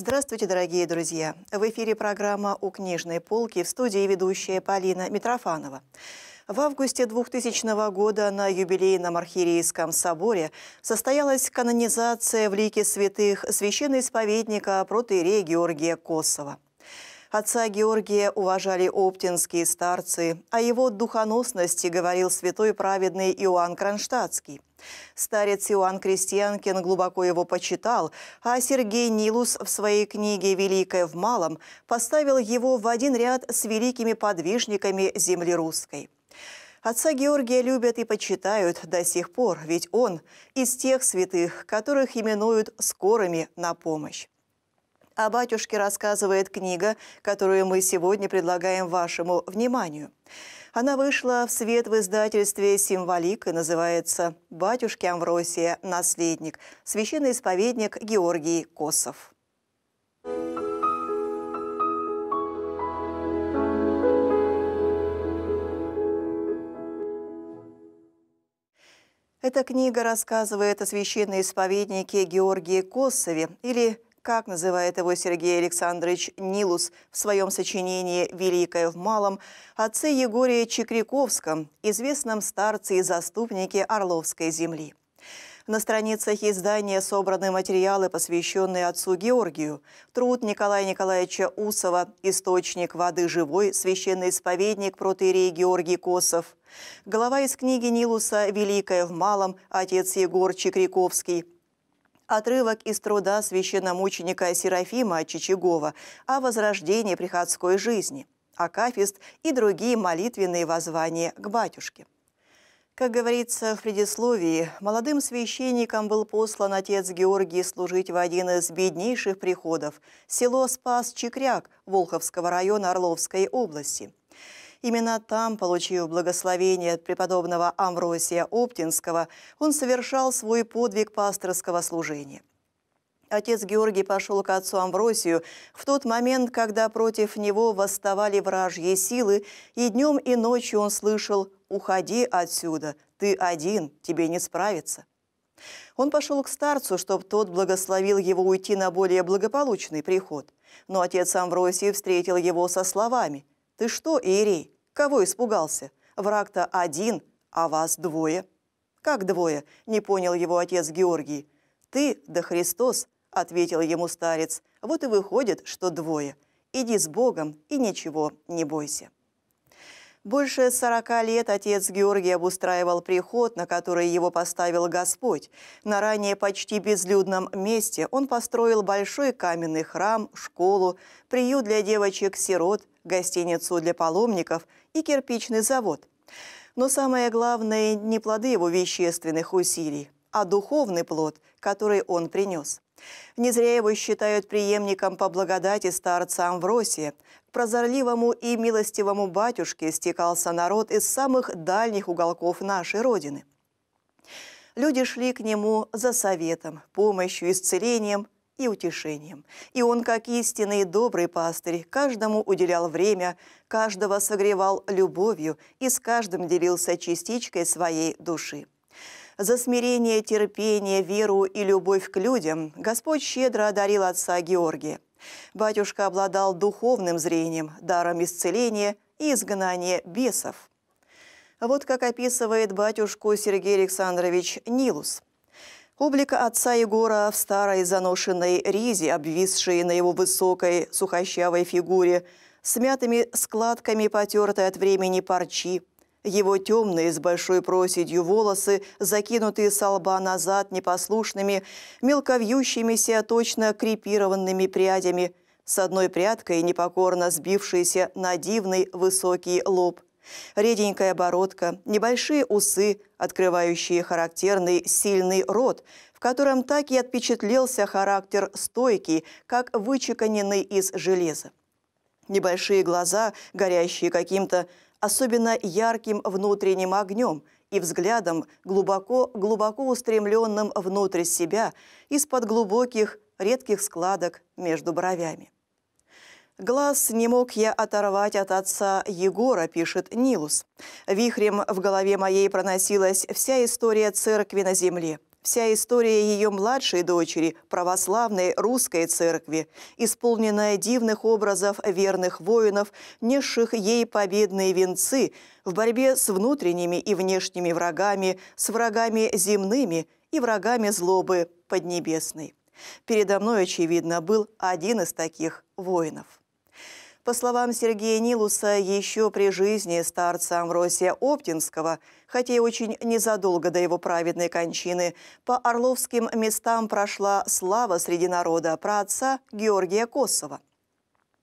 Здравствуйте, дорогие друзья! В эфире программа «У книжной полки» в студии ведущая Полина Митрофанова. В августе 2000 года на юбилейном архиерейском соборе состоялась канонизация в лике святых исповедника протеерея Георгия Косова. Отца Георгия уважали оптинские старцы, о а его духоносности говорил святой праведный Иоанн Кронштадтский. Старец Иоанн Крестьянкин глубоко его почитал, а Сергей Нилус в своей книге «Великое в малом» поставил его в один ряд с великими подвижниками земли русской. Отца Георгия любят и почитают до сих пор, ведь он из тех святых, которых именуют «скорыми на помощь». О батюшке рассказывает книга, которую мы сегодня предлагаем вашему вниманию – она вышла в свет в издательстве «Символик» и называется «Батюшки Амвросия. Наследник». Священный исповедник Георгий Косов. Эта книга рассказывает о священной исповеднике Георгии Косове или как называет его Сергей Александрович Нилус в своем сочинении «Великое в малом», отце Егория Чекриковском, известном старце и заступнике Орловской земли. На страницах издания собраны материалы, посвященные отцу Георгию. Труд Николая Николаевича Усова «Источник воды живой», священный исповедник протеерей Георгий Косов. Глава из книги Нилуса «Великая в малом», отец Егор Чекриковский – отрывок из труда священномученика Серафима Чичагова о возрождении приходской жизни, акафист и другие молитвенные воззвания к батюшке. Как говорится в предисловии, молодым священником был послан отец Георгий служить в один из беднейших приходов – село спас Чикряк Волховского района Орловской области – Именно там, получив благословение от преподобного Амвросия Оптинского, он совершал свой подвиг пасторского служения. Отец Георгий пошел к отцу Амвросию в тот момент, когда против него восставали вражьи силы, и днем и ночью он слышал «Уходи отсюда, ты один, тебе не справиться». Он пошел к старцу, чтобы тот благословил его уйти на более благополучный приход. Но отец Амвросий встретил его со словами – «Ты что, Ирий? кого испугался? Враг-то один, а вас двое». «Как двое?» – не понял его отец Георгий. «Ты, да Христос!» – ответил ему старец. «Вот и выходит, что двое. Иди с Богом и ничего не бойся». Больше сорока лет отец Георгий обустраивал приход, на который его поставил Господь. На ранее почти безлюдном месте он построил большой каменный храм, школу, приют для девочек-сирот, гостиницу для паломников и кирпичный завод. Но самое главное не плоды его вещественных усилий, а духовный плод, который он принес. Не зря его считают преемником по благодати старца Амвросия. К прозорливому и милостивому батюшке стекался народ из самых дальних уголков нашей Родины. Люди шли к нему за советом, помощью, исцелением и утешением. И он, как истинный добрый пастырь, каждому уделял время, каждого согревал любовью и с каждым делился частичкой своей души. За смирение, терпение, веру и любовь к людям Господь щедро одарил отца Георгия. Батюшка обладал духовным зрением, даром исцеления и изгнания бесов. Вот как описывает батюшку Сергей Александрович Нилус – Облик отца Егора в старой заношенной ризе, обвисшей на его высокой сухощавой фигуре, с мятыми складками потертой от времени парчи, его темные с большой проседью волосы, закинутые со лба назад непослушными, мелковьющимися, точно крепированными прядями, с одной прядкой непокорно сбившиеся на дивный высокий лоб. Реденькая бородка, небольшие усы, открывающие характерный сильный рот, в котором так и отпечатлелся характер стойкий, как вычеканенный из железа. Небольшие глаза, горящие каким-то особенно ярким внутренним огнем и взглядом, глубоко-глубоко устремленным внутрь себя, из-под глубоких, редких складок между бровями. Глаз не мог я оторвать от отца Егора, пишет Нилус. Вихрем в голове моей проносилась вся история церкви на земле. Вся история ее младшей дочери, православной русской церкви, исполненная дивных образов верных воинов, несших ей победные венцы в борьбе с внутренними и внешними врагами, с врагами земными и врагами злобы поднебесной. Передо мной, очевидно, был один из таких воинов. По словам Сергея Нилуса, еще при жизни старца Амвросия Оптинского, хотя и очень незадолго до его праведной кончины, по орловским местам прошла слава среди народа про отца Георгия Косова.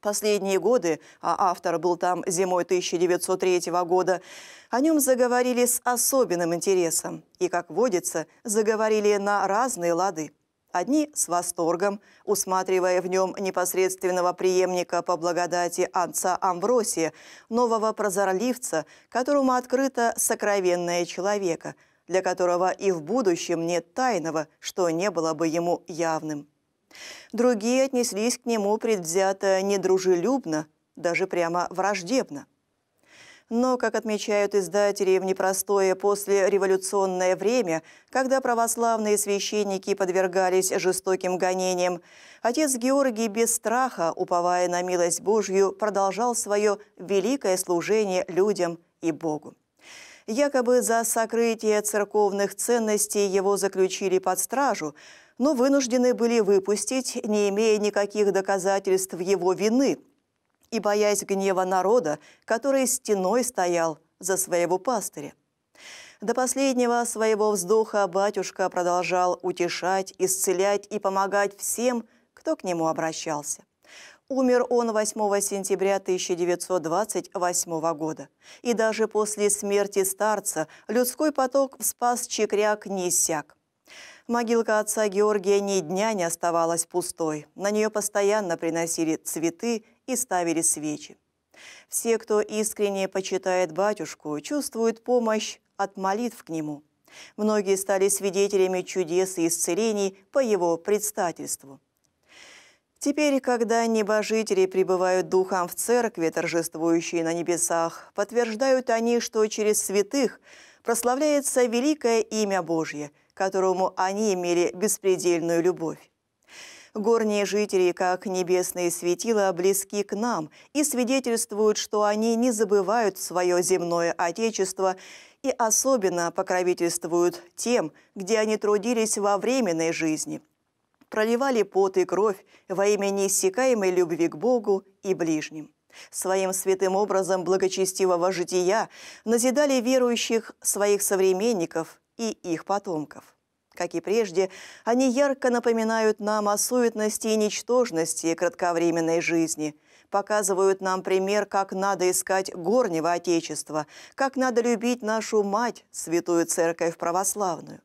Последние годы, а автор был там зимой 1903 года, о нем заговорили с особенным интересом и, как водится, заговорили на разные лады – Одни с восторгом, усматривая в нем непосредственного преемника по благодати отца Амвросия, нового прозорливца, которому открыто сокровенное человека, для которого и в будущем нет тайного, что не было бы ему явным. Другие отнеслись к нему предвзято недружелюбно, даже прямо враждебно. Но, как отмечают издатели, в непростое послереволюционное время, когда православные священники подвергались жестоким гонениям, отец Георгий без страха, уповая на милость Божью, продолжал свое великое служение людям и Богу. Якобы за сокрытие церковных ценностей его заключили под стражу, но вынуждены были выпустить, не имея никаких доказательств его вины – и боясь гнева народа, который стеной стоял за своего пастыря. До последнего своего вздоха батюшка продолжал утешать, исцелять и помогать всем, кто к нему обращался. Умер он 8 сентября 1928 года. И даже после смерти старца людской поток в спас чекряк не иссяк. Могилка отца Георгия ни дня не оставалась пустой. На нее постоянно приносили цветы и ставили свечи. Все, кто искренне почитает батюшку, чувствуют помощь от молитв к нему. Многие стали свидетелями чудес и исцелений по его предстательству. Теперь, когда небожители пребывают духом в церкви, торжествующие на небесах, подтверждают они, что через святых прославляется великое имя Божье, которому они имели беспредельную любовь. Горние жители, как небесные светила, близки к нам и свидетельствуют, что они не забывают свое земное отечество и особенно покровительствуют тем, где они трудились во временной жизни, проливали пот и кровь во имя неиссякаемой любви к Богу и ближним. Своим святым образом благочестивого жития назидали верующих своих современников и их потомков. Как и прежде, они ярко напоминают нам о суетности и ничтожности кратковременной жизни – показывают нам пример, как надо искать горнего Отечества, как надо любить нашу Мать, Святую Церковь Православную.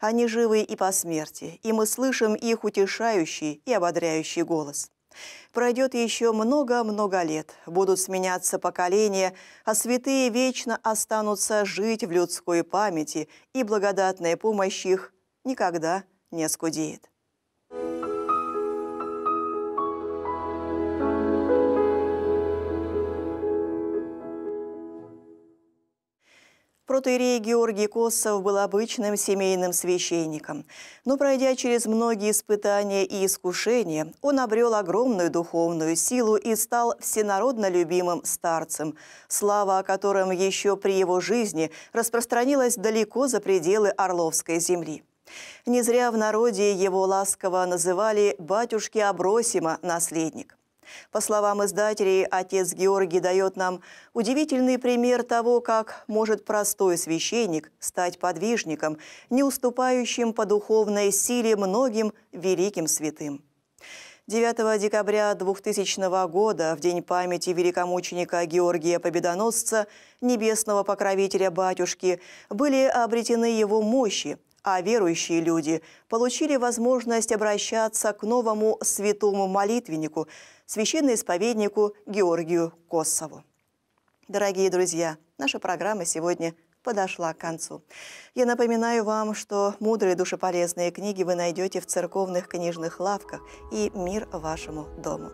Они живы и по смерти, и мы слышим их утешающий и ободряющий голос. Пройдет еще много-много лет, будут сменяться поколения, а святые вечно останутся жить в людской памяти, и благодатная помощь их никогда не скудеет. Протоирей Георгий Косов был обычным семейным священником. Но пройдя через многие испытания и искушения, он обрел огромную духовную силу и стал всенародно любимым старцем, слава о котором еще при его жизни распространилась далеко за пределы Орловской земли. Не зря в народе его ласково называли «батюшки Абросима, наследник». По словам издателей, отец Георгий дает нам удивительный пример того, как может простой священник стать подвижником, не уступающим по духовной силе многим великим святым. 9 декабря 2000 года, в день памяти великомученика Георгия Победоносца, небесного покровителя батюшки, были обретены его мощи – а верующие люди получили возможность обращаться к новому святому молитвеннику, священноисповеднику Георгию Косову. Дорогие друзья, наша программа сегодня подошла к концу. Я напоминаю вам, что мудрые душеполезные книги вы найдете в церковных книжных лавках и «Мир вашему дому».